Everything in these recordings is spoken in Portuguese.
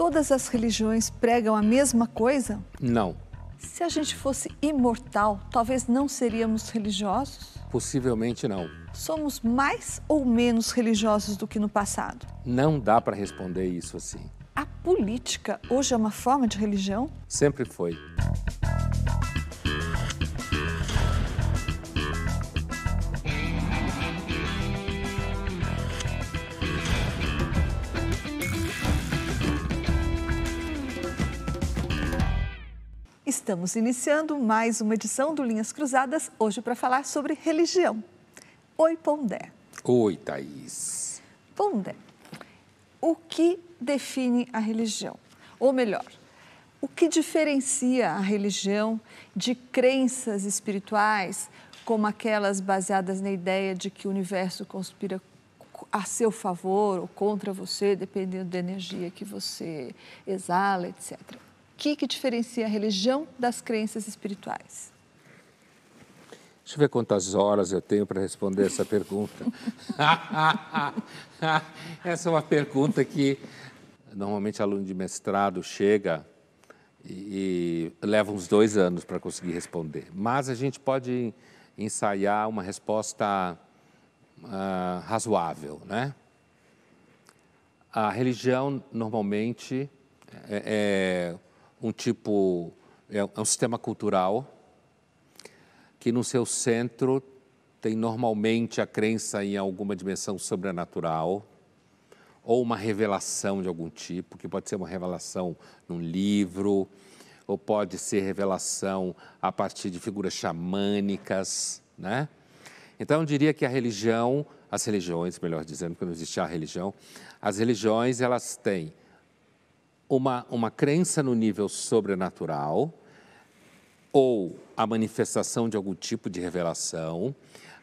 todas as religiões pregam a mesma coisa? Não. Se a gente fosse imortal, talvez não seríamos religiosos? Possivelmente não. Somos mais ou menos religiosos do que no passado? Não dá para responder isso assim. A política hoje é uma forma de religião? Sempre foi. Estamos iniciando mais uma edição do Linhas Cruzadas, hoje para falar sobre religião. Oi, Pondé. Oi, Thaís. Pondé, o que define a religião? Ou melhor, o que diferencia a religião de crenças espirituais, como aquelas baseadas na ideia de que o universo conspira a seu favor ou contra você, dependendo da energia que você exala, etc que, que diferencia a religião das crenças espirituais? Deixa eu ver quantas horas eu tenho para responder essa pergunta. essa é uma pergunta que normalmente aluno de mestrado chega e, e leva uns dois anos para conseguir responder. Mas a gente pode ensaiar uma resposta uh, razoável, né? A religião normalmente é, é um tipo, é, é um sistema cultural que no seu centro tem normalmente a crença em alguma dimensão sobrenatural ou uma revelação de algum tipo, que pode ser uma revelação num livro, ou pode ser revelação a partir de figuras xamânicas, né? Então eu diria que a religião, as religiões, melhor dizendo, porque não existe a religião, as religiões elas têm uma, uma crença no nível sobrenatural ou a manifestação de algum tipo de revelação,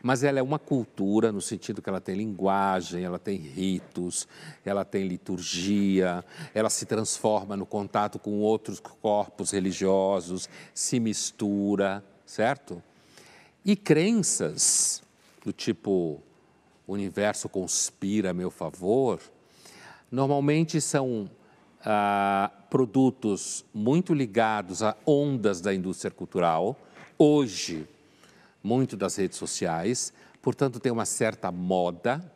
mas ela é uma cultura no sentido que ela tem linguagem, ela tem ritos, ela tem liturgia, ela se transforma no contato com outros corpos religiosos, se mistura, certo? E crenças do tipo o universo conspira a meu favor, normalmente são ah, produtos muito ligados a ondas da indústria cultural, hoje, muito das redes sociais, portanto, tem uma certa moda.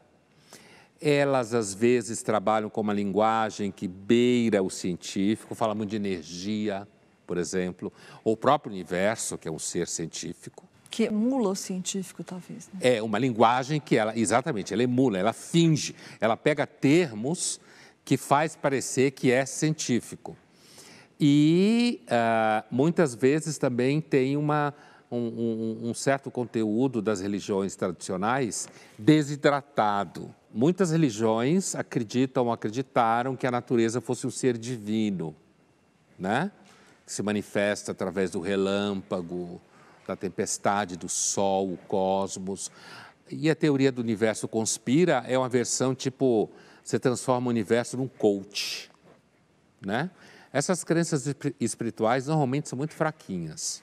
Elas, às vezes, trabalham com uma linguagem que beira o científico, fala muito de energia, por exemplo, ou o próprio universo, que é um ser científico. Que emula o científico, talvez. Né? É, uma linguagem que ela, exatamente, ela emula, ela finge, ela pega termos que faz parecer que é científico. E uh, muitas vezes também tem uma, um, um, um certo conteúdo das religiões tradicionais desidratado. Muitas religiões acreditam, acreditaram que a natureza fosse um ser divino, né? que se manifesta através do relâmpago, da tempestade, do sol, o cosmos. E a teoria do universo conspira é uma versão tipo você transforma o universo num coach, né? Essas crenças espirituais normalmente são muito fraquinhas.